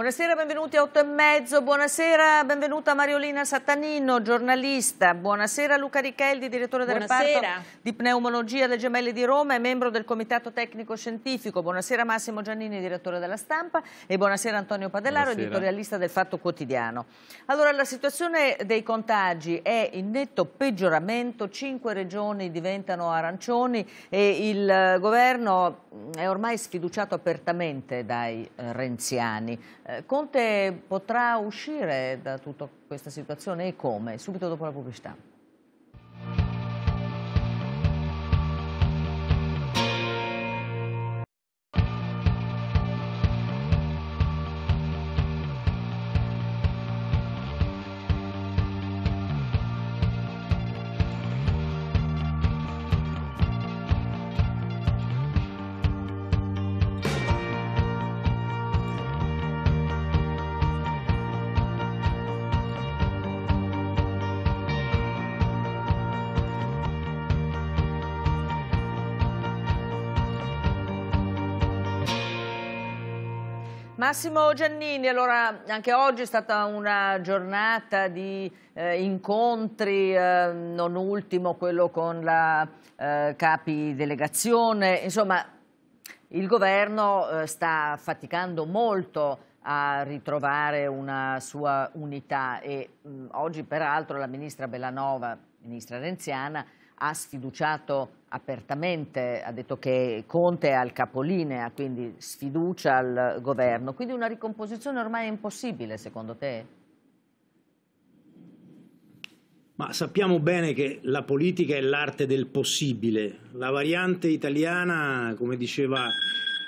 Buonasera, benvenuti a 8 e mezzo, buonasera, benvenuta Mariolina Satanino, giornalista, buonasera Luca Richeldi, direttore del buonasera. reparto di pneumologia del gemelle di Roma e membro del comitato tecnico scientifico, buonasera Massimo Giannini, direttore della stampa e buonasera Antonio Padellaro, buonasera. editorialista del Fatto Quotidiano. Allora, la situazione dei contagi è in netto peggioramento, cinque regioni diventano arancioni e il eh, governo mm, è ormai sfiduciato apertamente dai eh, renziani. Eh, Conte potrà uscire da tutta questa situazione e come? Subito dopo la pubblicità. Massimo Giannini, allora anche oggi è stata una giornata di eh, incontri, eh, non ultimo quello con la eh, capi delegazione, insomma il governo eh, sta faticando molto a ritrovare una sua unità e mh, mm, oggi peraltro la ministra Bellanova, ministra renziana, ha sfiduciato apertamente, ha detto che Conte è al capolinea, quindi sfiducia al governo. Quindi una ricomposizione ormai è impossibile, secondo te? Ma sappiamo bene che la politica è l'arte del possibile. La variante italiana, come diceva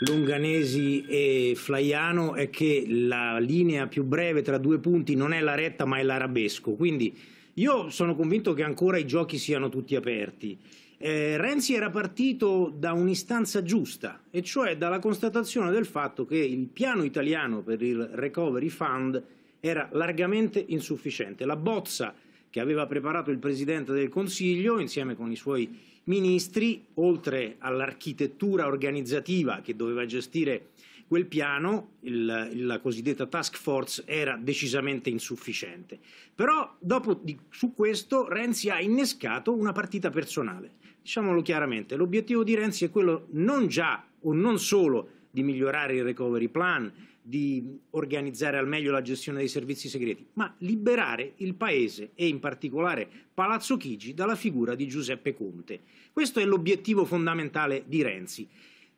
Longanesi e Flaiano, è che la linea più breve tra due punti non è la retta ma è l'arabesco. Quindi io sono convinto che ancora i giochi siano tutti aperti. Eh, Renzi era partito da un'istanza giusta, e cioè dalla constatazione del fatto che il piano italiano per il Recovery Fund era largamente insufficiente. La bozza che aveva preparato il Presidente del Consiglio insieme con i suoi ministri, oltre all'architettura organizzativa che doveva gestire quel piano, il, la cosiddetta task force, era decisamente insufficiente. Però dopo di, su questo Renzi ha innescato una partita personale, Diciamolo chiaramente, l'obiettivo di Renzi è quello non già o non solo di migliorare il recovery plan, di organizzare al meglio la gestione dei servizi segreti, ma liberare il Paese e in particolare Palazzo Chigi dalla figura di Giuseppe Conte. Questo è l'obiettivo fondamentale di Renzi.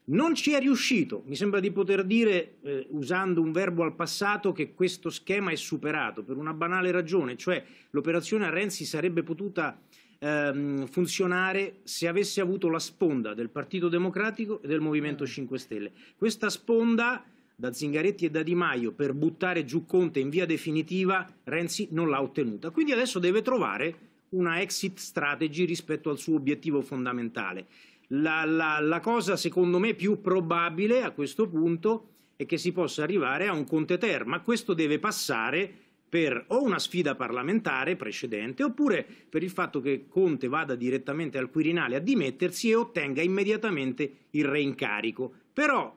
Non ci è riuscito, mi sembra di poter dire, eh, usando un verbo al passato, che questo schema è superato per una banale ragione, cioè l'operazione a Renzi sarebbe potuta ehm, funzionare se avesse avuto la sponda del Partito Democratico e del Movimento 5 mm. Stelle. Questa sponda da Zingaretti e da Di Maio per buttare giù Conte in via definitiva, Renzi non l'ha ottenuta. Quindi adesso deve trovare una exit strategy rispetto al suo obiettivo fondamentale. La, la, la, cosa secondo me più probabile a questo punto è che si possa arrivare a un Conte Ter, ma questo deve passare per o una sfida parlamentare precedente oppure per il fatto che Conte vada direttamente al Quirinale a dimettersi e ottenga immediatamente il reincarico. Però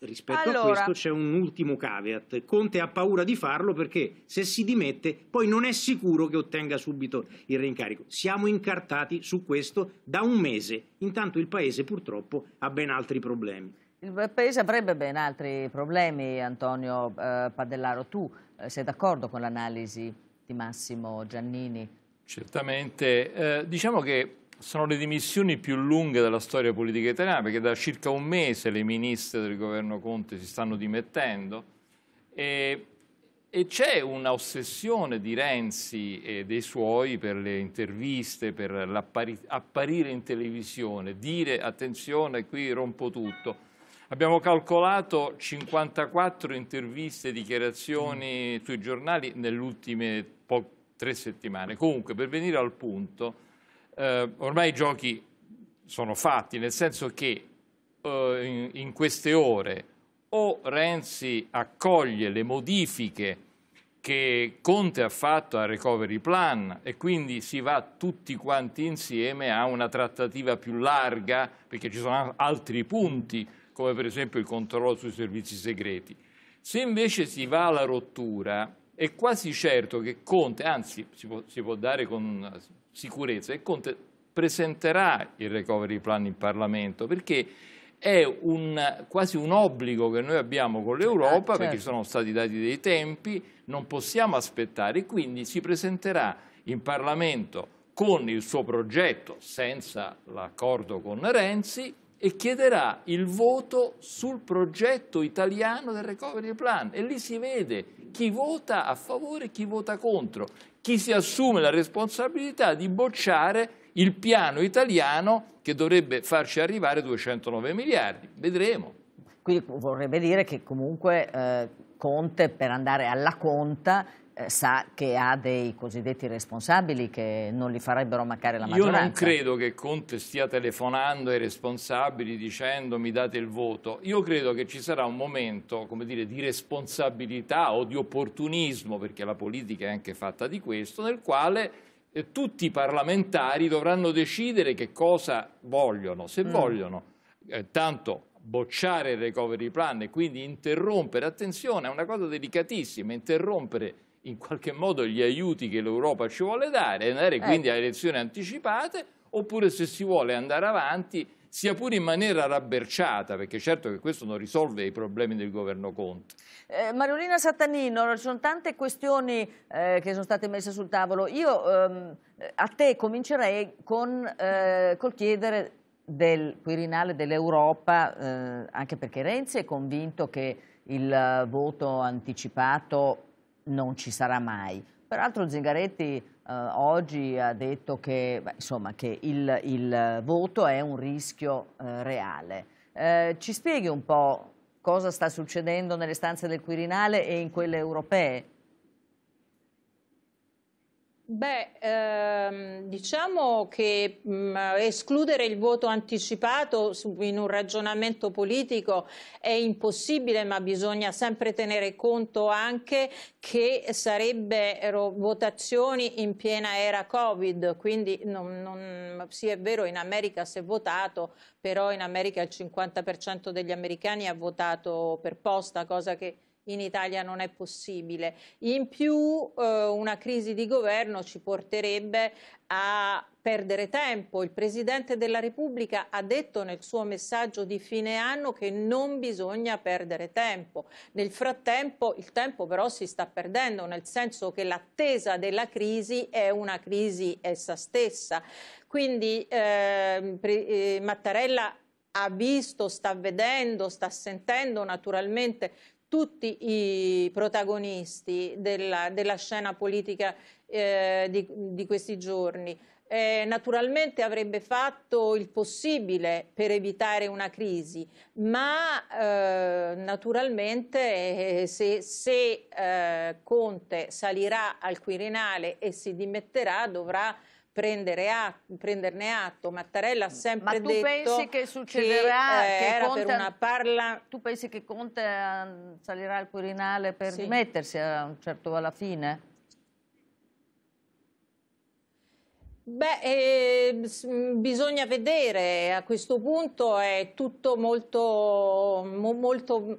rispetto allora. a questo c'è un ultimo caveat. Conte ha paura di farlo perché se si dimette poi non è sicuro che ottenga subito il reincarico. Siamo incartati su questo da un mese. Intanto il Paese purtroppo ha ben altri problemi. Il Paese avrebbe ben altri problemi, Antonio eh, Padellaro. Tu eh, sei d'accordo con l'analisi di Massimo Giannini? Certamente, eh, diciamo che sono le dimissioni più lunghe della storia politica italiana perché da circa un mese le ministre del governo Conte si stanno dimettendo e, e c'è un'ossessione di Renzi e dei suoi per le interviste, per apparire in televisione, dire attenzione qui rompo tutto Abbiamo calcolato 54 interviste e dichiarazioni sui giornali nelle ultime tre settimane. Comunque, per venire al punto, eh, ormai i giochi sono fatti, nel senso che eh, in, in queste ore o Renzi accoglie le modifiche che Conte ha fatto al recovery plan e quindi si va tutti quanti insieme a una trattativa più larga perché ci sono altri punti come per esempio il controllo sui servizi segreti. Se invece si va alla rottura, è quasi certo che Conte, anzi si può, si può dare con sicurezza, che Conte presenterà il recovery plan in Parlamento perché è un, quasi un obbligo che noi abbiamo con l'Europa ah, certo. perché sono stati dati dei tempi, non possiamo aspettare, quindi si presenterà in Parlamento con il suo progetto senza l'accordo con Renzi e chiederà il voto sul progetto italiano del recovery plan e lì si vede chi vota a favore e chi vota contro, chi si assume la responsabilità di bocciare il piano italiano che dovrebbe farci arrivare 209 miliardi. Vedremo. Quindi vorrebbe dire che comunque eh, Conte per andare alla conta eh, sa che ha dei cosiddetti responsabili che non li farebbero mancare la maggioranza. Io non credo che Conte stia telefonando ai responsabili dicendo mi date il voto. Io credo che ci sarà un momento dire, di responsabilità o di opportunismo, perché la politica è anche fatta di questo, nel quale eh, tutti i parlamentari dovranno decidere che cosa vogliono, se mm. vogliono. Eh, tanto bocciare il recovery plan e quindi interrompere, attenzione, è una cosa delicatissima, interrompere in qualche modo gli aiuti che l'Europa ci vuole dare, andare ecco. quindi a elezioni anticipate, oppure se si vuole andare avanti, sia pure in maniera rabberciata, perché certo che questo non risolve i problemi del governo Conte. Eh, Mariolina Sattanino, ci sono tante questioni eh, che sono state messe sul tavolo. Io ehm, a te comincerei con, eh, col chiedere del Quirinale dell'Europa, eh, anche perché Renzi è convinto che il eh, voto anticipato non ci sarà mai. Peraltro Zingaretti eh, oggi ha detto che, beh, insomma, che il, il, voto è un rischio eh, reale. Eh, ci spieghi un po' cosa sta succedendo nelle stanze del Quirinale e in quelle europee? Beh, ehm, diciamo che mh, mm, escludere il voto anticipato su, in un ragionamento politico è impossibile, ma bisogna sempre tenere conto anche che sarebbero votazioni in piena era Covid, quindi non, non, sì è vero in America si è votato, però in America il 50% degli americani ha votato per posta, cosa che in Italia non è possibile. In più eh, una crisi di governo ci porterebbe a perdere tempo. Il Presidente della Repubblica ha detto nel suo messaggio di fine anno che non bisogna perdere tempo. Nel frattempo il tempo però si sta perdendo, nel senso che l'attesa della crisi è una crisi essa stessa. Quindi eh, eh, Mattarella ha visto, sta vedendo, sta sentendo naturalmente tutti i protagonisti della, della scena politica eh, di, di, questi giorni. Eh, naturalmente avrebbe fatto il possibile per evitare una crisi, ma eh, naturalmente eh, se, se eh, Conte salirà al Quirinale e si dimetterà dovrà atto, prenderne atto. Mattarella ha sempre detto... Ma tu detto pensi che succederà... Che, eh, che Conte, per una parla... Tu pensi che Conte salirà al Quirinale per sì. dimettersi a un certo alla fine? Beh, eh, bisogna vedere, a questo punto è tutto molto, molto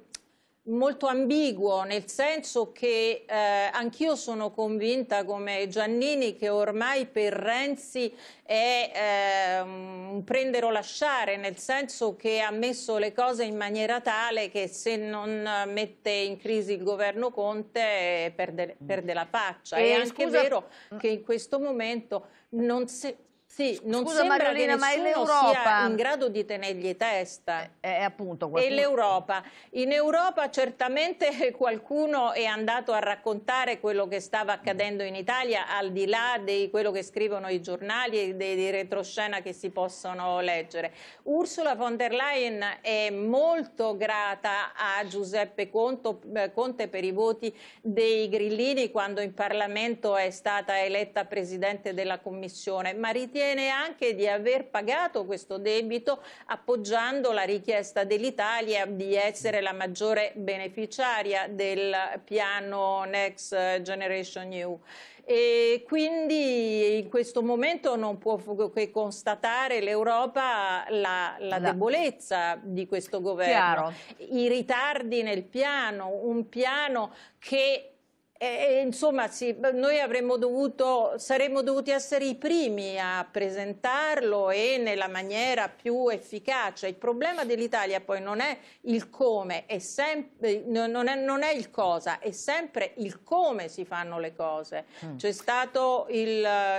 molto ambiguo, nel senso che eh, anch'io sono convinta come Giannini che ormai per Renzi è eh, un prendere o lasciare, nel senso che ha messo le cose in maniera tale che se non mette in crisi il governo Conte perde, perde la faccia. E è anche scusa... vero mm. che in questo momento non si, sì, non Scusa sembra Mariolina, ma è l'Europa in grado di tenergli testa. Eh, eh, è, è appunto questo. È l'Europa. In Europa certamente qualcuno è andato a raccontare quello che stava accadendo in Italia, al di là di quello che scrivono i giornali e dei, dei retroscena che si possono leggere. Ursula von der Leyen è molto grata a Giuseppe Conto, eh, Conte per i voti dei grillini quando in Parlamento è stata eletta Presidente della Commissione, ma ritiene ritiene anche di aver pagato questo debito appoggiando la richiesta dell'Italia di essere la maggiore beneficiaria del piano Next Generation EU e quindi in questo momento non può che constatare l'Europa la, la, esatto. debolezza di questo governo, Chiaro. i ritardi nel piano, un piano che e, insomma, sì, noi dovuto, saremmo dovuti essere i primi a presentarlo e nella maniera più efficace. Il problema dell'Italia poi non è il come, è sempre, non, è, non, è, il cosa, è sempre il come si fanno le cose. Mm. C'è, stato,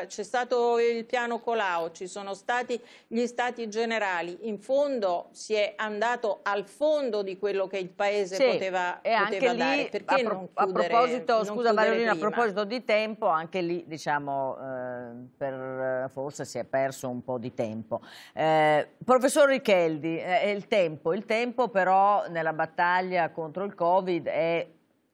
stato il, piano Colau, ci sono stati gli stati generali. In fondo si è andato al fondo di quello che il Paese sì, poteva, poteva dare. Perché a, pro, non chiudere? a proposito scusa Mariolina, a proposito di tempo, anche lì diciamo eh, per, eh, forse si è perso un po' di tempo. Eh, professor Richeldi, eh, il tempo, il tempo però nella battaglia contro il Covid è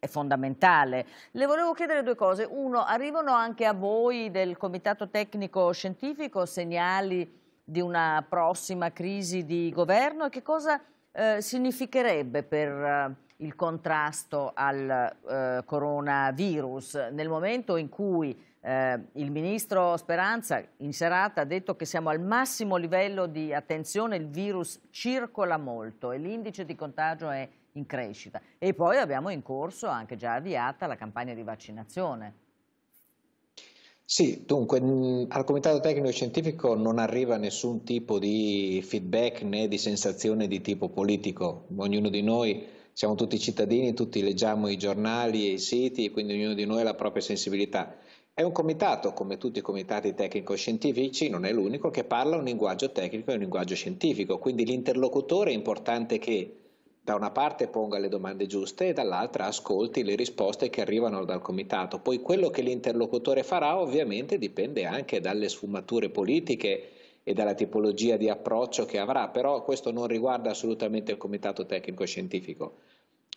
fondamentale. Le volevo chiedere due cose. Uno, arrivano anche a voi del Comitato Tecnico Scientifico segnali di una prossima crisi di governo e che cosa eh, significherebbe per eh, il contrasto al eh, coronavirus nel momento in cui eh, il ministro Speranza in serata ha detto che siamo al massimo livello di attenzione, il virus circola molto e l'indice di contagio è in crescita e poi abbiamo in corso anche già avviata la campagna di vaccinazione. Sì, dunque al Comitato Tecnico Scientifico non arriva nessun tipo di feedback né di sensazione di tipo politico, ognuno di noi siamo tutti cittadini, tutti leggiamo i giornali e i siti, quindi ognuno di noi ha la propria sensibilità. È un comitato, come tutti i comitati tecnico-scientifici, non è l'unico, che parla un linguaggio tecnico e un linguaggio scientifico, quindi l'interlocutore è importante che da una parte ponga le domande giuste e dall'altra ascolti le risposte che arrivano dal comitato. Poi quello che l'interlocutore farà ovviamente dipende anche dalle sfumature politiche e dalla tipologia di approccio che avrà, però questo non riguarda assolutamente il comitato tecnico scientifico.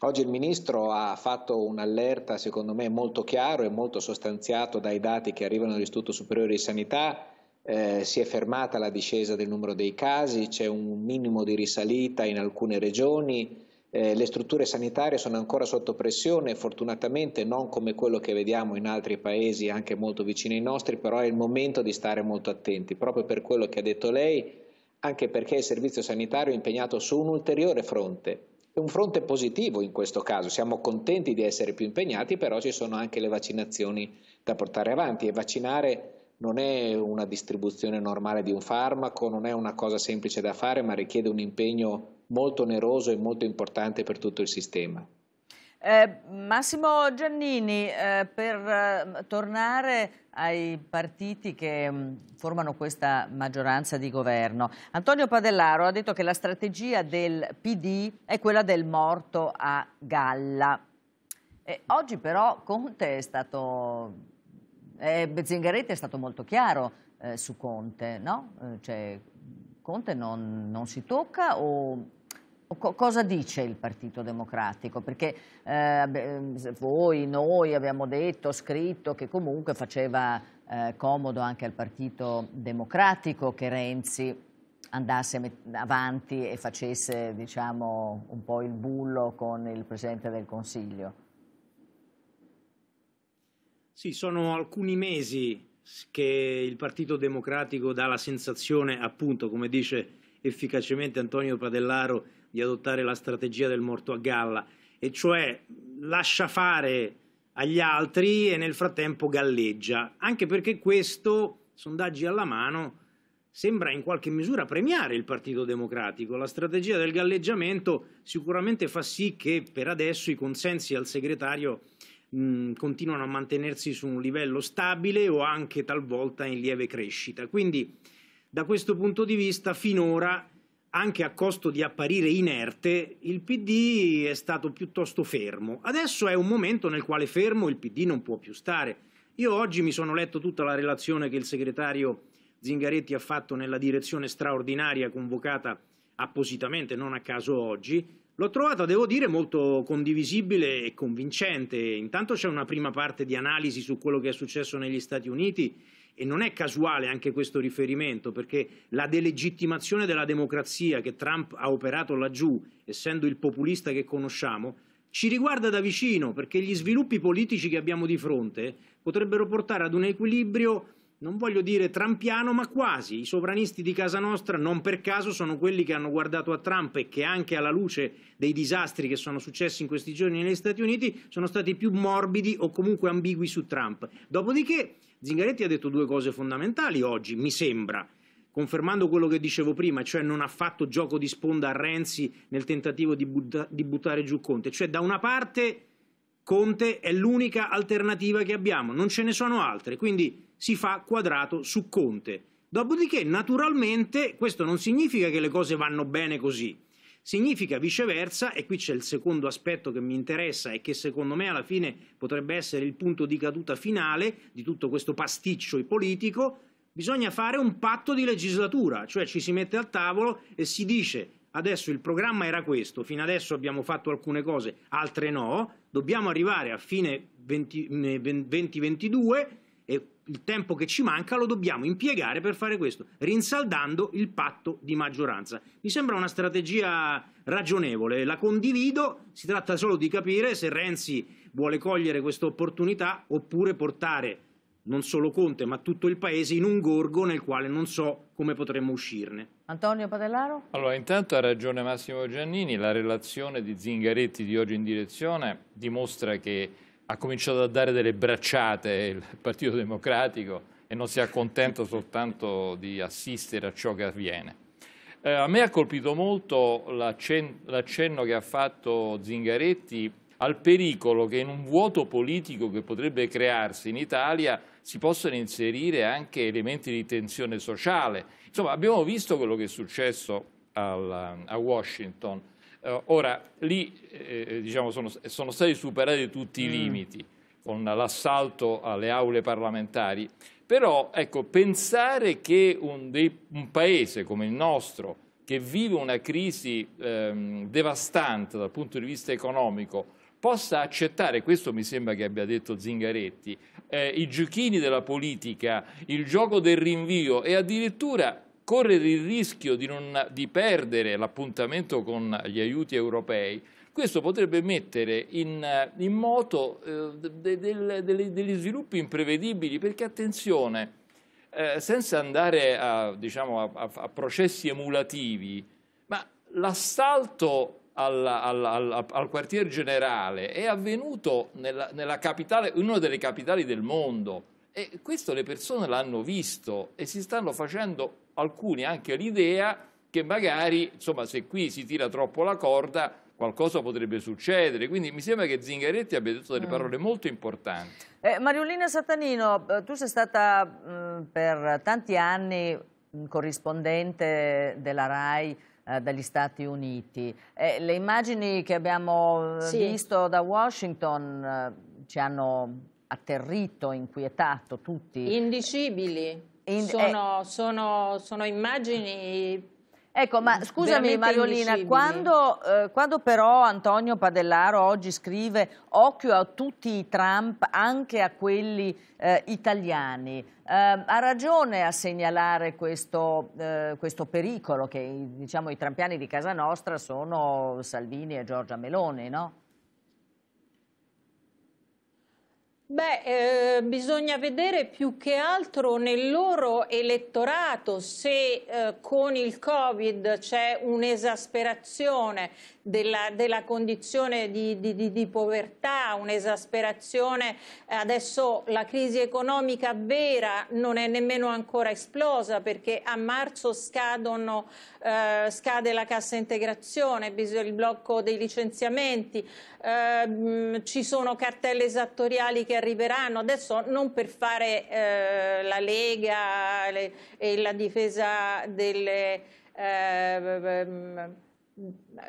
Oggi il Ministro ha fatto un'allerta, secondo me, molto chiaro e molto sostanziato dai dati che arrivano dall'Istituto Superiore di Sanità. Eh, si è fermata la discesa del numero dei casi, c'è un minimo di risalita in alcune regioni, eh, le strutture sanitarie sono ancora sotto pressione, fortunatamente non come quello che vediamo in altri paesi anche molto vicini ai nostri, però è il momento di stare molto attenti, proprio per quello che ha detto lei, anche perché il servizio sanitario è impegnato su un ulteriore fronte, è un fronte positivo in questo caso, siamo contenti di essere più impegnati, però ci sono anche le vaccinazioni da portare avanti e vaccinare non è una distribuzione normale di un farmaco, non è una cosa semplice da fare, ma richiede un impegno molto oneroso e molto importante per tutto il sistema. Eh, Massimo Giannini, eh, per eh, tornare ai partiti che mh, mm, formano questa maggioranza di governo, Antonio Padellaro ha detto che la strategia del PD è quella del morto a galla. oggi però Conte è stato, eh, Zingaretti è stato molto chiaro eh, su Conte, no? Eh, cioè, Conte non, non si tocca o Co cosa dice il Partito Democratico? Perché eh, ehm, voi, noi abbiamo detto, scritto che comunque faceva eh, comodo anche al Partito Democratico che Renzi andasse avanti e facesse diciamo, un po' il bullo con il Presidente del Consiglio. Sì, sono alcuni mesi che il Partito Democratico dà la sensazione, appunto, come dice efficacemente Antonio Padellaro di adottare la strategia del morto a galla, e cioè lascia fare agli altri e nel frattempo galleggia, anche perché questo, sondaggi alla mano, sembra in qualche misura premiare il Partito Democratico. La strategia del galleggiamento sicuramente fa sì che per adesso i consensi al segretario mh, continuano a mantenersi su un livello stabile o anche talvolta in lieve crescita. Quindi da questo punto di vista, finora, anche a costo di apparire inerte, il PD è stato piuttosto fermo. Adesso è un momento nel quale fermo il PD non può più stare. Io oggi mi sono letto tutta la relazione che il segretario Zingaretti ha fatto nella direzione straordinaria convocata appositamente, non a caso oggi, L'ho trovata, devo dire, molto condivisibile e convincente. Intanto c'è una prima parte di analisi su quello che è successo negli Stati Uniti e non è casuale anche questo riferimento, perché la delegittimazione della democrazia che Trump ha operato laggiù, essendo il populista che conosciamo, ci riguarda da vicino, perché gli sviluppi politici che abbiamo di fronte potrebbero portare ad un equilibrio non voglio dire trampiano, ma quasi. I sovranisti di casa nostra non per caso sono quelli che hanno guardato a Trump e che anche alla luce dei disastri che sono successi in questi giorni negli Stati Uniti sono stati più morbidi o comunque ambigui su Trump. Dopodiché Zingaretti ha detto due cose fondamentali oggi, mi sembra confermando quello che dicevo prima, cioè non ha fatto gioco di sponda a Renzi nel tentativo di, butta di buttare giù Conte. Cioè da una parte Conte è l'unica alternativa che abbiamo, non ce ne sono altre, quindi si fa quadrato su Conte. Dopodiché, naturalmente, questo non significa che le cose vanno bene così, significa viceversa, e qui c'è il secondo aspetto che mi interessa e che secondo me alla fine potrebbe essere il punto di caduta finale di tutto questo pasticcio politico, bisogna fare un patto di legislatura, cioè ci si mette al tavolo e si dice adesso il programma era questo, fino adesso abbiamo fatto alcune cose, altre no, dobbiamo arrivare a fine 2022 e il tempo che ci manca lo dobbiamo impiegare per fare questo, rinsaldando il patto di maggioranza. Mi sembra una strategia ragionevole, la condivido, si tratta solo di capire se Renzi vuole cogliere questa opportunità oppure portare non solo Conte ma tutto il Paese in un gorgo nel quale non so come potremmo uscirne. Antonio Padellaro? Allora intanto ha ragione Massimo Giannini, la relazione di Zingaretti di oggi in direzione dimostra che ha cominciato a dare delle bracciate il Partito Democratico e non si accontenta soltanto di assistere a ciò che avviene. Eh, a me ha colpito molto l'accenno che ha fatto Zingaretti al pericolo che in un vuoto politico che potrebbe crearsi in Italia si possono inserire anche elementi di tensione sociale. Insomma, abbiamo visto quello che è successo al, a Washington. Uh, ora, lì eh, eh, diciamo, sono, sono, stati superati tutti i mm. limiti con l'assalto alle aule parlamentari. Però, ecco, pensare che un, dei, un paese come il nostro, che vive una crisi ehm, devastante dal punto di vista economico, possa accettare, questo mi sembra che abbia detto Zingaretti, eh, i giochini della politica, il gioco del rinvio e addirittura correre il rischio di, non, di perdere l'appuntamento con gli aiuti europei, questo potrebbe mettere in, in moto eh, de, de, de, degli sviluppi imprevedibili, perché attenzione, eh, senza andare a, diciamo, a, a processi emulativi, ma l'assalto al, al, al, al quartier generale, è avvenuto nella, nella capitale, una delle capitali del mondo. E questo le persone l'hanno visto e si stanno facendo alcuni anche l'idea che magari, insomma, se qui si tira troppo la corda, qualcosa potrebbe succedere. Quindi mi sembra che Zingaretti abbia detto delle mm. parole molto importanti. Eh, Mariolina Satanino, eh, tu sei stata mh, mm, per tanti anni mm, corrispondente della RAI eh, dagli Stati Uniti. Eh, le immagini che abbiamo eh, sì. visto da Washington eh, ci hanno atterrito, inquietato tutti. Indicibili. In, sono, sono, sono immagini Ecco, ma mm, scusami Mariolina, quando, eh, quando, però Antonio Padellaro oggi scrive occhio a tutti i Trump, anche a quelli eh, italiani, eh, ha ragione a segnalare questo, eh, questo pericolo che diciamo, i trampiani di casa nostra sono Salvini e Giorgia Meloni, no? Beh, eh, bisogna vedere più che altro nel loro elettorato se eh, con il Covid c'è un'esasperazione, della, della condizione di, di, di, povertà, un'esasperazione. Adesso la crisi economica vera non è nemmeno ancora esplosa perché a marzo scadono, eh, scade la cassa integrazione, il blocco dei licenziamenti, eh, mm, ci sono cartelle esattoriali che arriveranno. Adesso non per fare eh, la Lega le, e la difesa delle... Eh,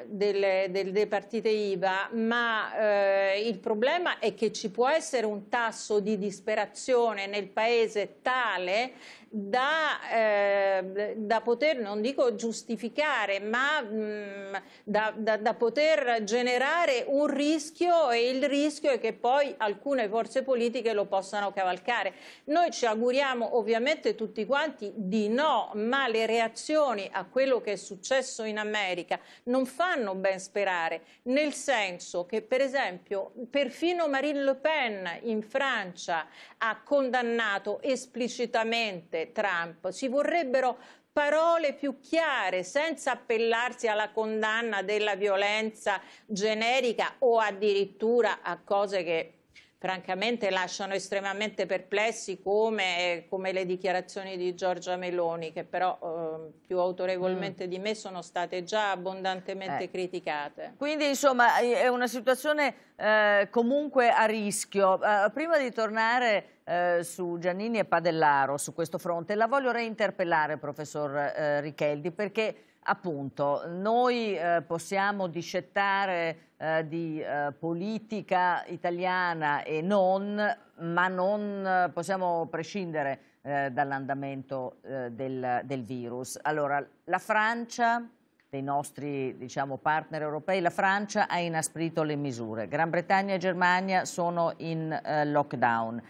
delle, delle, partite IVA, ma eh, il problema è che ci può essere un tasso di disperazione nel paese tale da, eh, da poter, non dico giustificare, ma mh, mm, da, da, da poter generare un rischio e il rischio è che poi alcune forze politiche lo possano cavalcare. Noi ci auguriamo ovviamente tutti quanti di no, ma le reazioni a quello che è successo in America non fanno ben sperare, nel senso che per esempio perfino Marine Le Pen in Francia ha condannato esplicitamente Trump. Ci vorrebbero parole più chiare, senza appellarsi alla condanna della violenza generica o addirittura a cose che francamente lasciano estremamente perplessi come, come, le dichiarazioni di Giorgia Meloni, che però eh, più autorevolmente mm. di me sono state già abbondantemente eh. criticate. Quindi insomma è una situazione eh, comunque a rischio. Eh, prima di tornare eh, su Giannini e Padellaro, su questo fronte, la voglio reinterpellare, professor eh, Richeldi, perché appunto, noi eh, possiamo discettare eh, di eh, politica italiana e non, ma non eh, possiamo prescindere eh, dall'andamento eh, del, del, virus. Allora, la Francia, dei nostri diciamo, partner europei, la Francia ha inasprito le misure, Gran Bretagna e Germania sono in lockdown.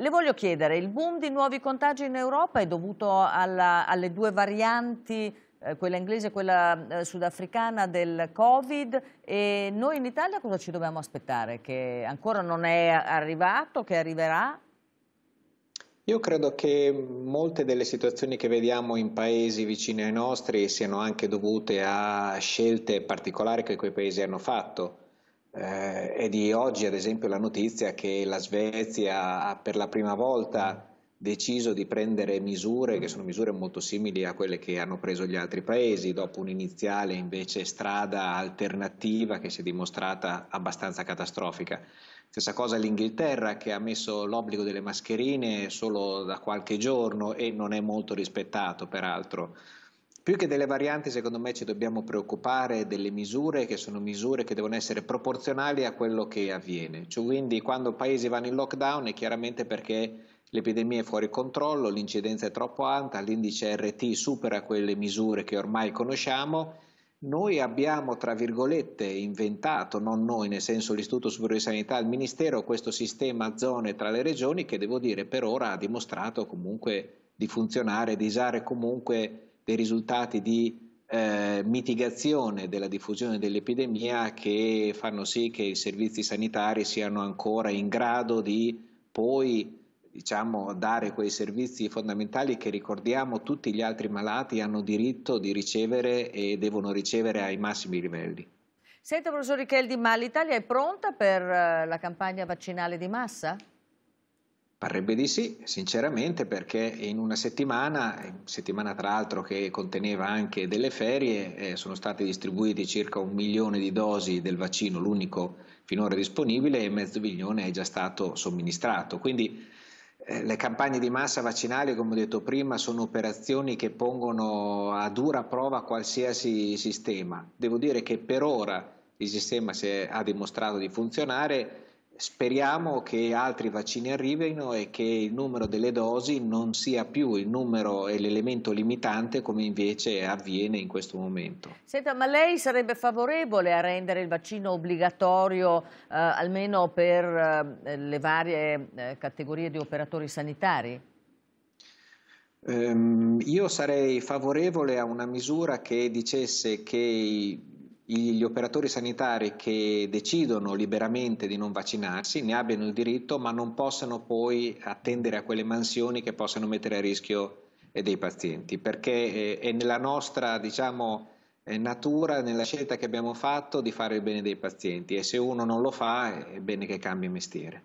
Le voglio chiedere, il boom di nuovi contagi in Europa è dovuto alla, alle due varianti eh, quella inglese e quella eh, sudafricana del Covid e noi in Italia cosa ci dobbiamo aspettare? Che ancora non è arrivato, che arriverà? Io credo che molte delle situazioni che vediamo in paesi vicini ai nostri siano anche dovute a scelte particolari che quei paesi hanno fatto. Eh, è di oggi, ad esempio, la notizia che la Svezia ha per la prima volta deciso di prendere misure che sono misure molto simili a quelle che hanno preso gli altri paesi, dopo un'iniziale invece strada alternativa che si è dimostrata abbastanza catastrofica. Stessa cosa l'Inghilterra che ha messo l'obbligo delle mascherine solo da qualche giorno e non è molto rispettato peraltro. Più che delle varianti, secondo me ci dobbiamo preoccupare delle misure che sono misure che devono essere proporzionali a quello che avviene. Cioè, quindi quando paesi vanno in lockdown è chiaramente perché L'epidemia è fuori controllo, l'incidenza è troppo alta, l'indice RT supera quelle misure che ormai conosciamo. Noi abbiamo, tra virgolette, inventato, non noi, nel senso l'Istituto Superiore di Sanità, il Ministero, questo sistema zone tra le regioni che devo dire per ora ha dimostrato comunque di funzionare, di usare comunque dei risultati di eh, mitigazione della diffusione dell'epidemia che fanno sì che i servizi sanitari siano ancora in grado di poi diciamo, dare quei servizi fondamentali che ricordiamo tutti gli altri malati hanno diritto di ricevere e devono ricevere ai massimi livelli. Senta professor Richeldi, ma l'Italia è pronta per eh, la campagna vaccinale di massa? Parrebbe di sì, sinceramente, perché in una settimana, eh, settimana tra l'altro che conteneva anche delle ferie, eh, sono state distribuite circa un milione di dosi del vaccino, l'unico finora disponibile, e mezzo milione è già stato somministrato. Quindi eh, le campagne di massa vaccinali, come ho detto prima, sono operazioni che pongono a dura prova qualsiasi sistema. Devo dire che per ora il sistema è, ha dimostrato di funzionare Speriamo che altri vaccini arrivino e che il numero delle dosi non sia più il numero e l'elemento limitante come invece avviene in questo momento. Senta, ma lei sarebbe favorevole a rendere il vaccino obbligatorio eh, almeno per eh, le varie eh, categorie di operatori sanitari? Um, io sarei favorevole a una misura che dicesse che i gli operatori sanitari che decidono liberamente di non vaccinarsi ne abbiano il diritto, ma non possano poi attendere a quelle mansioni che possano mettere a rischio eh, dei pazienti, perché eh, è nella nostra, diciamo, eh, natura, nella scelta che abbiamo fatto di fare il bene dei pazienti e se uno non lo fa è bene che cambi mestiere.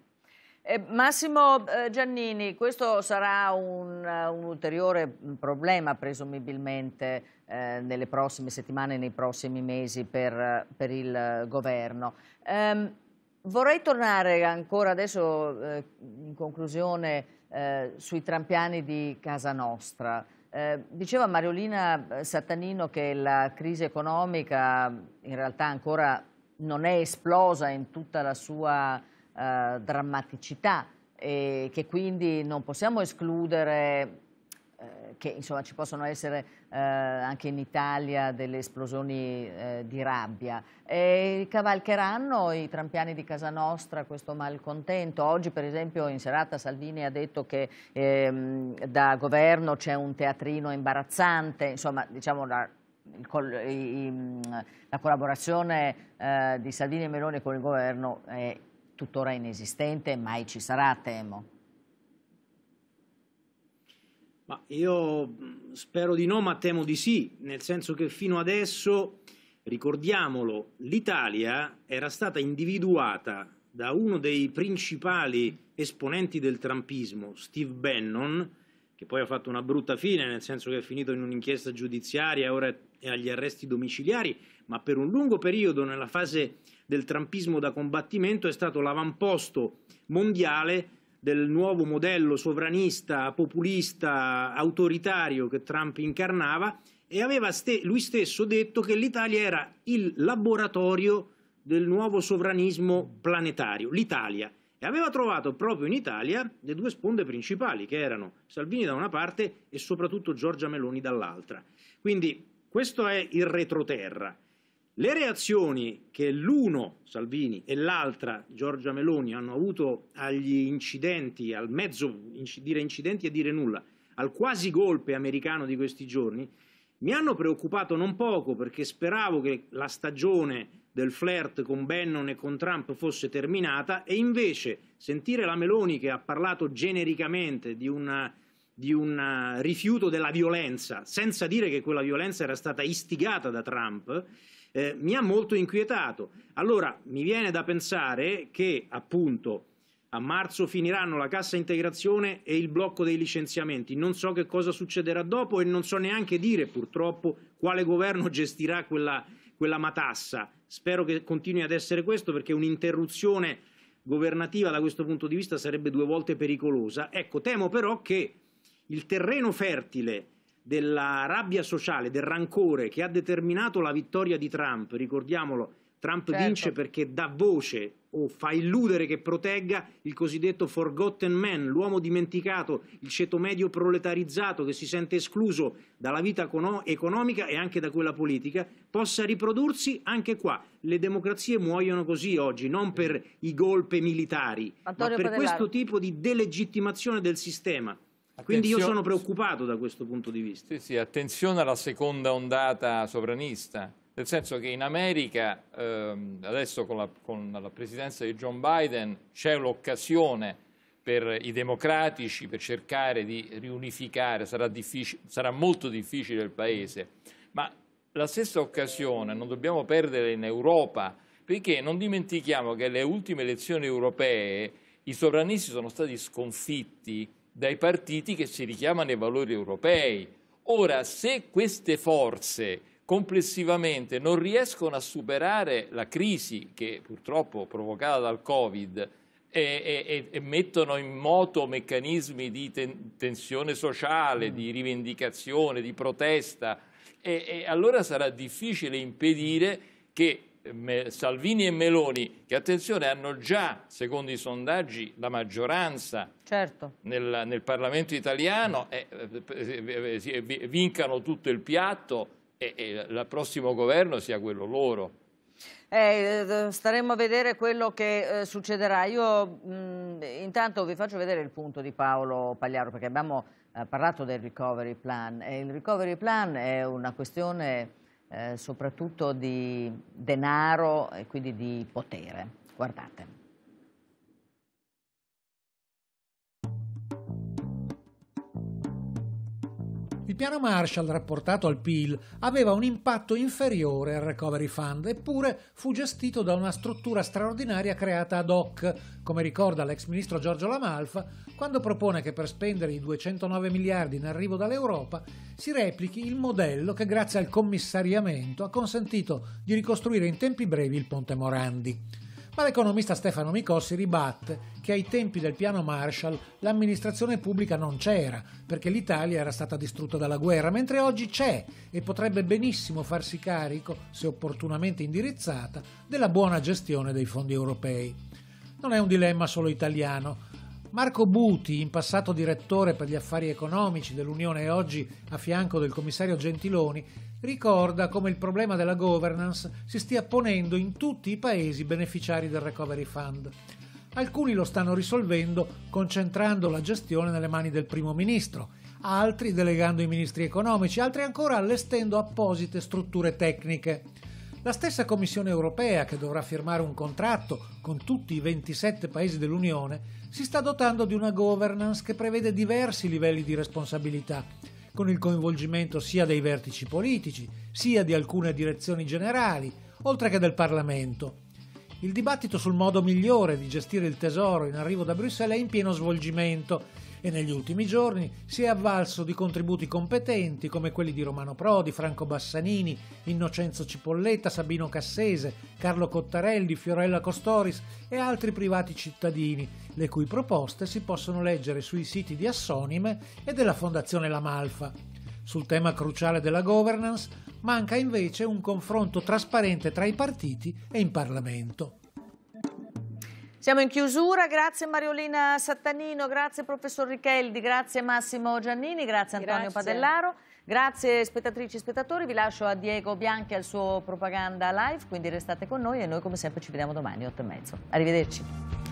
Eh, Massimo eh, Giannini, questo sarà un, eh, un ulteriore problema presumibilmente eh, nelle prossime settimane, nei prossimi mesi per, per il governo. Eh, vorrei tornare ancora adesso in conclusione sui trampiani di Casa Nostra. Eh, diceva Mariolina Sattanino che la crisi economica in realtà ancora non è esplosa in tutta la sua eh, drammaticità e che quindi non possiamo escludere eh, che insomma, ci possono essere eh, anche in Italia delle esplosioni eh, di rabbia. E cavalcheranno i trampiani di casa nostra questo malcontento? Oggi per esempio in serata Salvini ha detto che ehm, da governo c'è un teatrino imbarazzante, insomma diciamo la la collaborazione eh, di Salvini e Meloni con il governo è tuttora inesistente, mai ci sarà, temo. Ma io mm, spero di no, ma temo di sì, nel senso che fino adesso, ricordiamolo, l'Italia era stata individuata da uno dei principali esponenti del trampismo, Steve Bannon, che poi ha fatto una brutta fine, nel senso che è finito in un'inchiesta giudiziaria, ora è agli arresti domiciliari, ma per un lungo periodo nella fase del trampismo da combattimento è stato l'avamposto mondiale del nuovo modello sovranista, populista, autoritario che Trump incarnava e aveva ste lui stesso detto che l'Italia era il laboratorio del nuovo sovranismo planetario, l'Italia e aveva trovato proprio in Italia le due sponde principali, che erano Salvini da una parte e soprattutto Giorgia Meloni dall'altra. Quindi questo è il retroterra. Le reazioni che l'uno, Salvini, e l'altra, Giorgia Meloni, hanno avuto agli incidenti, al mezzo, dire incidenti e dire nulla, al quasi golpe americano di questi giorni, mi hanno preoccupato non poco perché speravo che la stagione del flirt con Bannon e con Trump fosse terminata e invece sentire la Meloni che ha parlato genericamente di, una, di un eh, rifiuto della violenza, senza dire che quella violenza era stata istigata da Trump, eh, mi ha molto inquietato. Allora mi viene da pensare che appunto a marzo finiranno la cassa integrazione e il blocco dei licenziamenti. Non so che cosa succederà dopo e non so neanche dire purtroppo quale governo gestirà quella quella matassa. Spero che continui ad essere questo perché un'interruzione governativa da questo punto di vista sarebbe due volte pericolosa. Ecco, temo però che il terreno fertile della rabbia sociale, del rancore che ha determinato la vittoria di Trump, ricordiamolo, Trump certo. vince perché dà voce o fa illudere che protegga il cosiddetto forgotten man, l'uomo dimenticato, il ceto medio proletarizzato che si sente escluso dalla vita economica e anche da quella politica, possa riprodursi anche qua. Le democrazie muoiono così oggi, non per i golpe militari, Antonio ma per Padellari. questo tipo di delegittimazione del sistema. Quindi io sono preoccupato da questo punto di vista. Sì, sì, attenzione alla seconda ondata sovranista nel senso che in America ehm, adesso con la, con la, presidenza di John Biden c'è l'occasione per i democratici per cercare di riunificare, sarà, sarà molto difficile il Paese, ma la stessa occasione non dobbiamo perdere in Europa perché non dimentichiamo che alle ultime elezioni europee i sovranisti sono stati sconfitti dai partiti che si richiamano ai valori europei. Ora, se queste forze complessivamente non riescono a superare la crisi che purtroppo provocata dal Covid e, e, e mettono in moto meccanismi di ten tensione sociale, di rivendicazione, di protesta e, e allora sarà difficile impedire che eh, Salvini e Meloni, che attenzione hanno già, secondo i sondaggi, la maggioranza certo. nel, nel, Parlamento italiano, eh, eh, eh vincano tutto il piatto e, e il prossimo governo sia quello loro. Eh, eh, staremo a vedere quello che eh, succederà. Io mh, intanto vi faccio vedere il punto di Paolo Pagliaro perché abbiamo eh, parlato del recovery plan e il recovery plan è una questione eh, soprattutto di denaro e quindi di potere. Guardate. Il piano Marshall rapportato al PIL aveva un impatto inferiore al Recovery Fund, eppure fu gestito da una struttura straordinaria creata ad hoc, come ricorda l'ex ministro Giorgio Lamalfa, quando propone che per spendere i 209 miliardi in arrivo dall'Europa si replichi il modello che grazie al commissariamento ha consentito di ricostruire in tempi brevi il ponte Morandi ma l'economista Stefano Micossi ribatte che ai tempi del piano Marshall l'amministrazione pubblica non c'era, perché l'Italia era stata distrutta dalla guerra, mentre oggi c'è e potrebbe benissimo farsi carico, se opportunamente indirizzata, della buona gestione dei fondi europei. Non è un dilemma solo italiano, Marco Buti, in passato direttore per gli affari economici dell'Unione e oggi a fianco del commissario Gentiloni, ricorda come il problema della governance si stia ponendo in tutti i paesi beneficiari del Recovery Fund. Alcuni lo stanno risolvendo concentrando la gestione nelle mani del primo ministro, altri delegando i ministri economici, altri ancora allestendo apposite strutture tecniche. La stessa Commissione europea, che dovrà firmare un contratto con tutti i 27 Paesi dell'Unione, si sta dotando di una governance che prevede diversi livelli di responsabilità, con il coinvolgimento sia dei vertici politici, sia di alcune direzioni generali, oltre che del Parlamento. Il dibattito sul modo migliore di gestire il tesoro in arrivo da Bruxelles è in pieno svolgimento e negli ultimi giorni si è avvalso di contributi competenti come quelli di Romano Prodi, Franco Bassanini, Innocenzo Cipolletta, Sabino Cassese, Carlo Cottarelli, Fiorella Costoris e altri privati cittadini, le cui proposte si possono leggere sui siti di Assonime e della Fondazione La Malfa. Sul tema cruciale della governance manca invece un confronto trasparente tra i partiti e in Parlamento. Siamo in chiusura, grazie Mariolina Sattanino, grazie professor Richeldi, grazie Massimo Giannini, grazie Antonio grazie. Padellaro, grazie spettatrici e spettatori, vi lascio a Diego Bianchi al suo propaganda live, quindi restate con noi e noi come sempre ci vediamo domani 8 e mezzo. Arrivederci.